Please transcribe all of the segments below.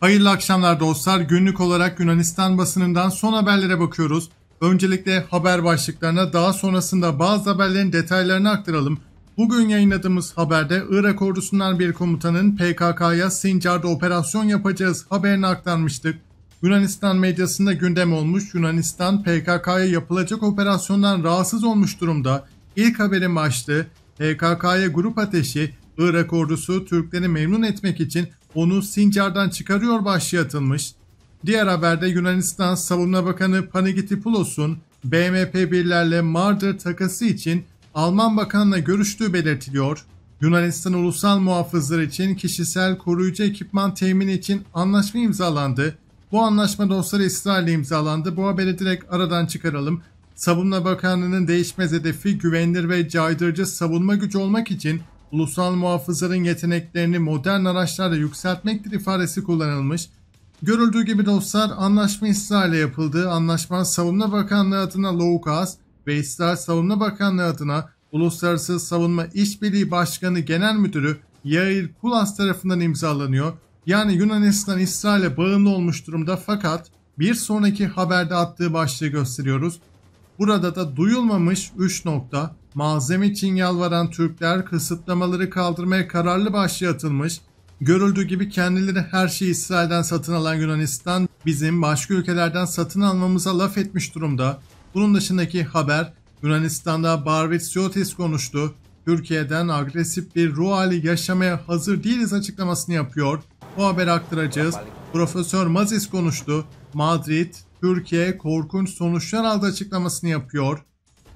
Hayırlı akşamlar dostlar. Günlük olarak Yunanistan basınından son haberlere bakıyoruz. Öncelikle haber başlıklarına daha sonrasında bazı haberlerin detaylarını aktaralım. Bugün yayınladığımız haberde Irak ordusundan bir komutanın PKK'ya Sincar'da operasyon yapacağız haberini aktarmıştık. Yunanistan medyasında gündem olmuş Yunanistan PKK'ya yapılacak operasyondan rahatsız olmuş durumda. İlk haberin başlığı PKK'ya grup ateşi Irak ordusu Türkleri memnun etmek için onu Sincar'dan çıkarıyor başlığı atılmış. Diğer haberde Yunanistan Savunma Bakanı Panagitipulos'un bmp birlerle Marder takası için Alman bakanla görüştüğü belirtiliyor. Yunanistan ulusal muhafızlar için kişisel koruyucu ekipman temini için anlaşma imzalandı. Bu anlaşma dosyaları İsrail'le imzalandı. Bu haberi direkt aradan çıkaralım. Savunma Bakanlığı'nın değişmez hedefi güvenilir ve caydırıcı savunma gücü olmak için ulusal muhafızların yeteneklerini modern araçlarla yükseltmektir ifadesi kullanılmış. Görüldüğü gibi dostlar anlaşma İsrail'e yapıldı. Anlaşma Savunma Bakanlığı adına Loukas ve İsrail Savunma Bakanlığı adına Uluslararası Savunma İşbirliği Başkanı Genel Müdürü Yair Kulas tarafından imzalanıyor. Yani Yunanistan İsrail'e bağımlı olmuş durumda fakat bir sonraki haberde attığı başlığı gösteriyoruz. Burada da duyulmamış 3 nokta malzeme için yalvaran Türkler kısıtlamaları kaldırmaya kararlı başlığa atılmış, görüldüğü gibi kendileri her şeyi İsrail'den satın alan Yunanistan bizim başka ülkelerden satın almamıza laf etmiş durumda. Bunun dışındaki haber Yunanistan'da Barbitsiotis konuştu. Türkiye'den agresif bir ruh hali yaşamaya hazır değiliz açıklamasını yapıyor. Bu haberi aktaracağız. Profesör Mazis konuştu. Madrid, Türkiye korkunç sonuçlar aldı açıklamasını yapıyor.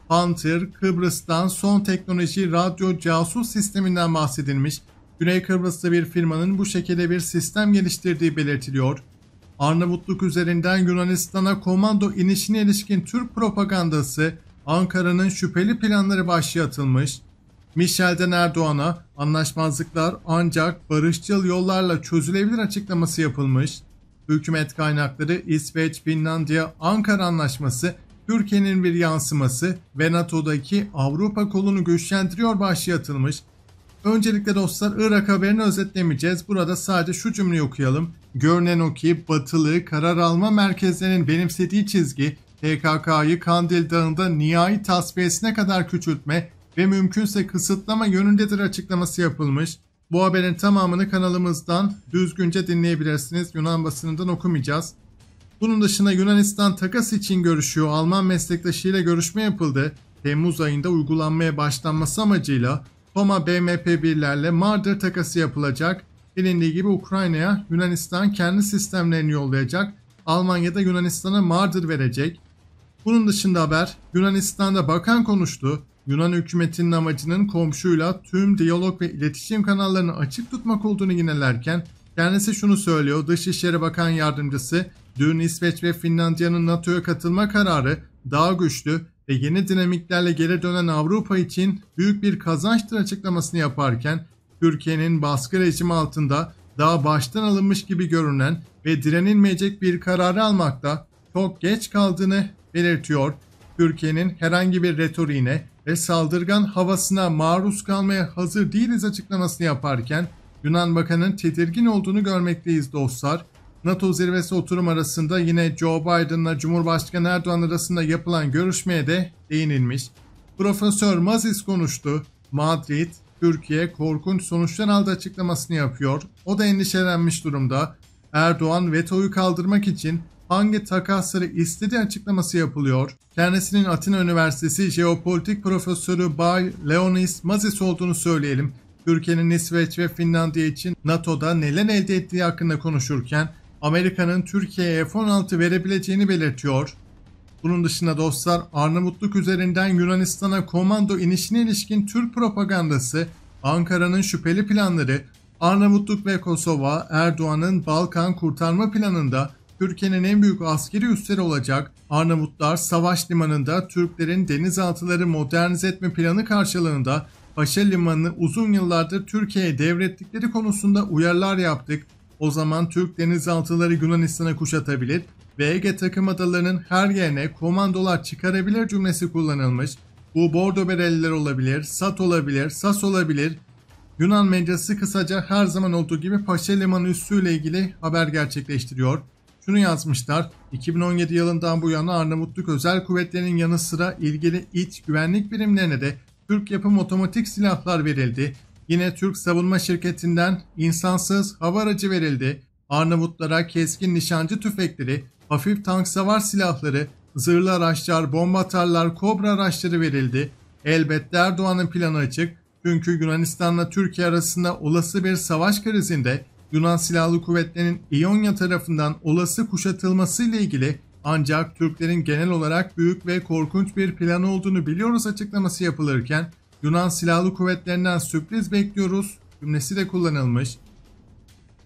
Hunter, Kıbrıs'tan son teknoloji radyo casus sisteminden bahsedilmiş. Güney Kıbrıs'ta bir firmanın bu şekilde bir sistem geliştirdiği belirtiliyor. Arnavutluk üzerinden Yunanistan'a komando inişine ilişkin Türk propagandası, Ankara'nın şüpheli planları başlatılmış. Michel'den Erdoğan'a anlaşmazlıklar ancak barışçıl yollarla çözülebilir açıklaması yapılmış. Hükümet kaynakları İsveç, Finlandiya, Ankara Anlaşması Türkiye'nin bir yansıması ve NATO'daki Avrupa kolunu güçlendiriyor başlığı atılmış. Öncelikle dostlar Irak haberini özetlemeyeceğiz. Burada sadece şu cümleyi okuyalım. Görünen o ki batılı karar alma merkezlerinin benimsediği çizgi PKK'yı Kandil Dağı'nda nihai tasfiyesine kadar küçültme ve mümkünse kısıtlama yönündedir açıklaması yapılmış. Bu haberin tamamını kanalımızdan düzgünce dinleyebilirsiniz. Yunan basınından okumayacağız. Bunun dışında Yunanistan takas için görüşüyor. Alman meslektaşıyla görüşme yapıldı. Temmuz ayında uygulanmaya başlanması amacıyla Toma BMP-1'lerle Marder takası yapılacak. Bilindiği gibi Ukrayna'ya Yunanistan kendi sistemlerini yollayacak. Almanya'da Yunanistan'a Marder verecek. Bunun dışında haber Yunanistan'da bakan konuştu. Yunan hükümetinin amacının komşuyla tüm diyalog ve iletişim kanallarını açık tutmak olduğunu yinelerken kendisi şunu söylüyor. Dışişleri Bakan Yardımcısı Dün İsveç ve Finlandiya'nın NATO'ya katılma kararı daha güçlü ve yeni dinamiklerle geri dönen Avrupa için büyük bir kazançtır açıklamasını yaparken Türkiye'nin baskı rejimi altında daha baştan alınmış gibi görünen ve direnilmeyecek bir kararı almakta çok geç kaldığını belirtiyor. Türkiye'nin herhangi bir retoriğine ve saldırgan havasına maruz kalmaya hazır değiliz açıklamasını yaparken Yunan Bakan'ın tedirgin olduğunu görmekteyiz dostlar. NATO zirvesi oturum arasında yine Joe Biden'la Cumhurbaşkanı Erdoğan arasında yapılan görüşmeye de değinilmiş. Profesör Maziz konuştu. Madrid, Türkiye korkunç sonuçlar aldı açıklamasını yapıyor. O da endişelenmiş durumda. Erdoğan vetoyu kaldırmak için hangi takasları istediği açıklaması yapılıyor. Kendisinin Atina Üniversitesi Jeopolitik Profesörü Bay Leonis Mazis olduğunu söyleyelim. Türkiye'nin İsveç ve Finlandiya için NATO'da neler elde ettiği hakkında konuşurken Amerika'nın Türkiye'ye F-16 verebileceğini belirtiyor. Bunun dışında dostlar Arnavutluk üzerinden Yunanistan'a komando inişine ilişkin Türk propagandası, Ankara'nın şüpheli planları, Arnavutluk ve Kosova, Erdoğan'ın Balkan kurtarma planında Türkiye'nin en büyük askeri üsleri olacak Arnavutlar savaş limanında Türklerin denizaltıları modernize etme planı karşılığında Paşa Limanı'nı uzun yıllardır Türkiye'ye devrettikleri konusunda uyarılar yaptık o zaman Türk denizaltıları Yunanistan'a kuşatabilir ve Ege takım adalarının her yerine komandolar çıkarabilir cümlesi kullanılmış. Bu bordo bereliler olabilir, sat olabilir, sas olabilir. Yunan medyası kısaca her zaman olduğu gibi Paşa Limanı üssüyle ilgili haber gerçekleştiriyor. Şunu yazmışlar, 2017 yılından bu yana Arnavutluk Özel Kuvvetleri'nin yanı sıra ilgili iç güvenlik birimlerine de Türk yapım otomatik silahlar verildi. Yine Türk savunma şirketinden insansız hava aracı verildi. Arnavutlara keskin nişancı tüfekleri, hafif tank savar silahları, zırhlı araçlar, bomba atarlar, kobra araçları verildi. Elbette Erdoğan'ın planı açık. Çünkü Yunanistan'la Türkiye arasında olası bir savaş krizinde Yunan Silahlı Kuvvetleri'nin İonya tarafından olası kuşatılması ile ilgili ancak Türklerin genel olarak büyük ve korkunç bir planı olduğunu biliyoruz açıklaması yapılırken Yunan Silahlı Kuvvetlerinden sürpriz bekliyoruz cümlesi de kullanılmış.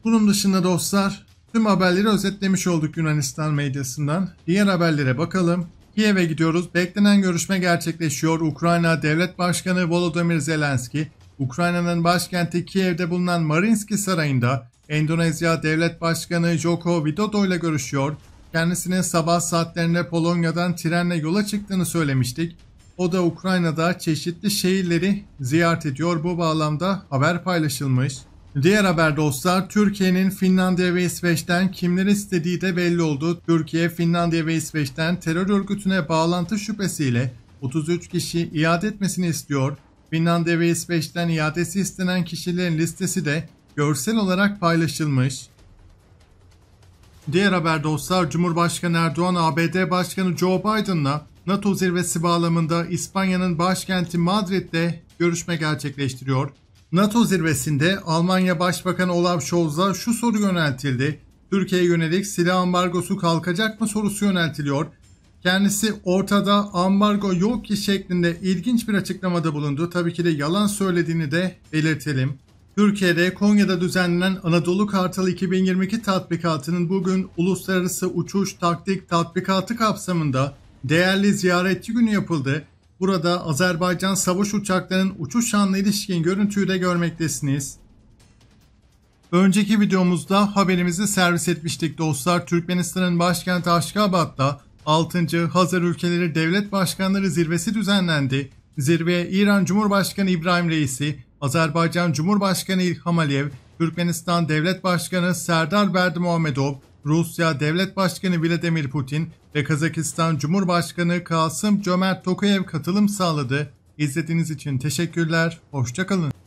Bunun dışında dostlar tüm haberleri özetlemiş olduk Yunanistan medyasından. Diğer haberlere bakalım. Kiev'e gidiyoruz. Beklenen görüşme gerçekleşiyor. Ukrayna Devlet Başkanı Volodymyr Zelenski, Ukrayna'nın başkenti Kiev'de bulunan Marinski Sarayı'nda Endonezya Devlet Başkanı Joko Widodo ile görüşüyor. Kendisinin sabah saatlerinde Polonya'dan trenle yola çıktığını söylemiştik. O da Ukrayna'da çeşitli şehirleri ziyaret ediyor. Bu bağlamda haber paylaşılmış. Diğer haber dostlar Türkiye'nin Finlandiya ve İsveç'ten kimleri istediği de belli oldu. Türkiye Finlandiya ve İsveç'ten terör örgütüne bağlantı şüphesiyle 33 kişi iade etmesini istiyor. Finlandiya ve İsveç'ten iadesi istenen kişilerin listesi de görsel olarak paylaşılmış. Diğer haber dostlar Cumhurbaşkanı Erdoğan ABD Başkanı Joe Biden'la NATO zirvesi bağlamında İspanya'nın başkenti Madrid'de görüşme gerçekleştiriyor. NATO zirvesinde Almanya Başbakanı Olaf Scholz'a şu soru yöneltildi. Türkiye'ye yönelik silah ambargosu kalkacak mı sorusu yöneltiliyor. Kendisi ortada ambargo yok ki şeklinde ilginç bir açıklamada bulundu. Tabii ki de yalan söylediğini de belirtelim. Türkiye'de Konya'da düzenlenen Anadolu Kartal 2022 tatbikatının bugün uluslararası uçuş taktik tatbikatı kapsamında değerli ziyaretçi günü yapıldı. Burada Azerbaycan savaş uçaklarının uçuş anına ilişkin görüntüyü de görmektesiniz. Önceki videomuzda haberimizi servis etmiştik dostlar. Türkmenistan'ın başkenti Aşkabat'ta 6. Hazar Ülkeleri Devlet Başkanları Zirvesi düzenlendi. Zirveye İran Cumhurbaşkanı İbrahim Reisi, Azerbaycan Cumhurbaşkanı İlham Aliyev, Türkmenistan Devlet Başkanı Serdar Berdimuhamedov, Rusya Devlet Başkanı Vladimir Putin ve Kazakistan Cumhurbaşkanı Kasım Cömert Tokayev katılım sağladı. İzlediğiniz için teşekkürler, hoşçakalın.